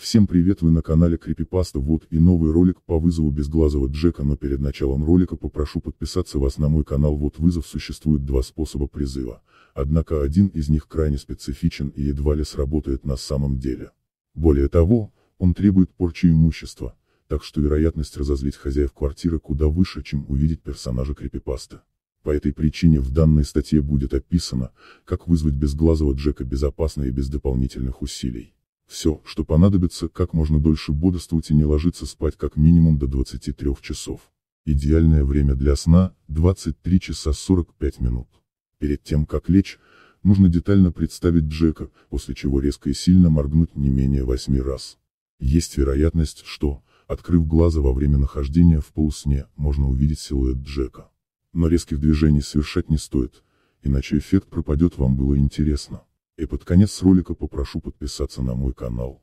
Всем привет вы на канале Крипипаста вот и новый ролик по вызову безглазого Джека, но перед началом ролика попрошу подписаться вас на мой канал вот вызов существует два способа призыва, однако один из них крайне специфичен и едва ли сработает на самом деле. Более того, он требует порчи имущества, так что вероятность разозлить хозяев квартиры куда выше, чем увидеть персонажа Крипипаста. По этой причине в данной статье будет описано, как вызвать безглазого Джека безопасно и без дополнительных усилий. Все, что понадобится, как можно дольше бодрствовать и не ложиться спать как минимум до 23 часов. Идеальное время для сна – 23 часа 45 минут. Перед тем, как лечь, нужно детально представить Джека, после чего резко и сильно моргнуть не менее 8 раз. Есть вероятность, что, открыв глаза во время нахождения в полусне, можно увидеть силуэт Джека. Но резких движений совершать не стоит, иначе эффект пропадет вам было интересно. И под конец ролика попрошу подписаться на мой канал.